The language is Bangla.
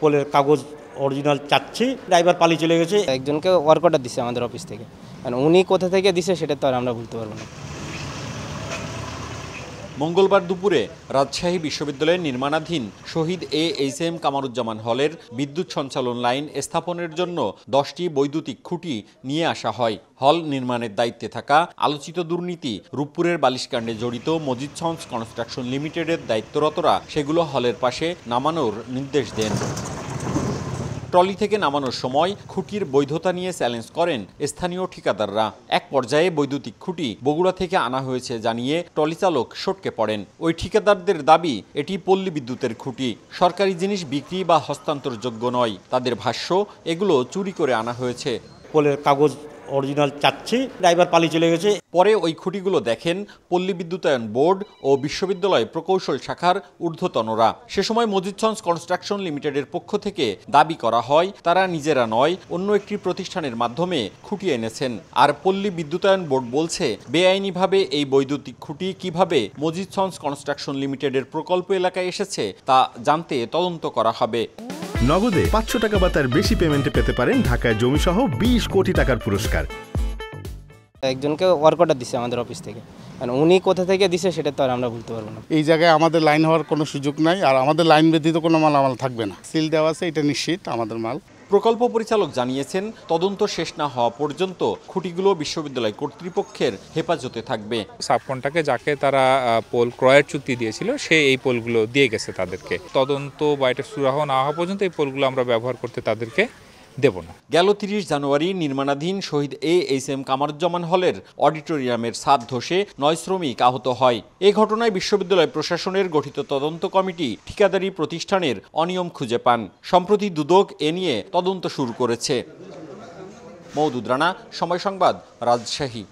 কলের কাগজ অরিজিনাল চাচ্ছি ড্রাইভার পালিয়ে চলে গেছে একজনকে ওয়ার্ক অর্ডার দিছে আমাদের অফিস থেকে কারণ উনি কোথা থেকে দিছে সেটা তো আর আমরা বলতে পারবো না মঙ্গলবার দুপুরে রাজশাহী বিশ্ববিদ্যালয়ের নির্মাণাধীন Shahid A H M Kamaruzzaman হলের বিদ্যুৎ সঞ্চালন লাইন স্থাপনের জন্য দশটি বৈদ্যুতিক খুঁটি নিয়ে আসা হয় হল নির্মাণের দায়িত্বে থাকা আলোচিত দুর্নীতি রূপপুরের বালিশকাণ্ডে জড়িত মজিদ সন্স কনস্ট্রাকশন লিমিটেডের দায়িত্বরতরা সেগুলো হলের পাশে নামানোর নির্দেশ দেন ট্রলি থেকে নামানোর সময় খুঁটির বৈধতা নিয়ে চ্যালেঞ্জ করেন স্থানীয় ঠিকাদাররা এক পর্যায়ে বৈদ্যুতিক খুঁটি বগুড়া থেকে আনা হয়েছে জানিয়ে ট্রলি চালক সটকে পড়েন ওই ঠিকাদারদের দাবি এটি পল্লী বিদ্যুতের খুঁটি সরকারি জিনিস বিক্রি বা হস্তান্তরযোগ্য নয় তাদের ভাষ্য এগুলো চুরি করে আনা হয়েছে পোলের কাগজ অরিজিনাল চাচ্ছি ড্রাইভার পালিয়ে চলে গেছে পরে ওই খুঁটিগুলো দেখেন পল্লী বিদ্যুতায়ন বোর্ড ও বিশ্ববিদ্যালয় প্রকৌশল শাখার ঊর্ধ্বতনরা সে সময় মজিদসন্স কনস্ট্রাকশন লিমিটেডের পক্ষ থেকে দাবি করা হয় তারা নিজেরা নয় অন্য একটি প্রতিষ্ঠানের মাধ্যমে খুঁটি এনেছেন আর পল্লী বিদ্যুতায়ন বোর্ড বলছে বেআইনিভাবে এই বৈদ্যুতিক খুঁটি কিভাবে মজিদসন্স কনস্ট্রাকশন লিমিটেডের প্রকল্প এলাকায় এসেছে তা জানতে তদন্ত করা হবে নগদে পাঁচশো টাকা বা তার বেশি পেমেন্টে পেতে পারেন ঢাকায় জমিসহ বিশ কোটি টাকার পুরস্কার একজনকে ওয়ার্কটা দিছে আমাদের অফিস থেকে মানে উনি কোথা থেকে দিছে সেটা তো আর আমরা বলতে পারবো না এই জায়গায় আমাদের লাইন হওয়ার কোনো সুযোগ নাই আর আমাদের লাইন ব্যতীত কোনো মাল আমাল থাকবে না সিল দেওয়া আছে এটা নিশ্চিত আমাদের মাল প্রকল্প পরিচালক জানিয়েছেন তদন্ত শেষ না হওয়া পর্যন্ত খুঁটিগুলো বিশ্ববিদ্যালয় কর্তৃপক্ষের হেফাজতে থাকবে সাবকন্টাকে যাকে তারা পোল ক্রয়ের চুক্তি দিয়েছিল সে এই পোলগুলো দিয়ে গেছে তাদেরকে তদন্ত বা এটা সুরাহ না হওয়া পর্যন্ত এই পোলগুলো আমরা ব্যবহার করতে তাদেরকে দেব না গেল তিরিশ জানুয়ারি নির্মাণাধীন Shahid A H M Kamaruzzaman হলের অডিটোরিয়ামের ছাদ ধসে নয় শ্রমিক আহত হয় এ ঘটনায় বিশ্ববিদ্যালয় প্রশাসনের গঠিত তদন্ত কমিটি ঠিকাদারি প্রতিষ্ঠানের অনিয়ম খুঁজে পান সম্প্রতি দুদক এ নিয়ে তদন্ত শুরু করেছে মৌদুদ রানা সময় সংবাদ রাজশাহী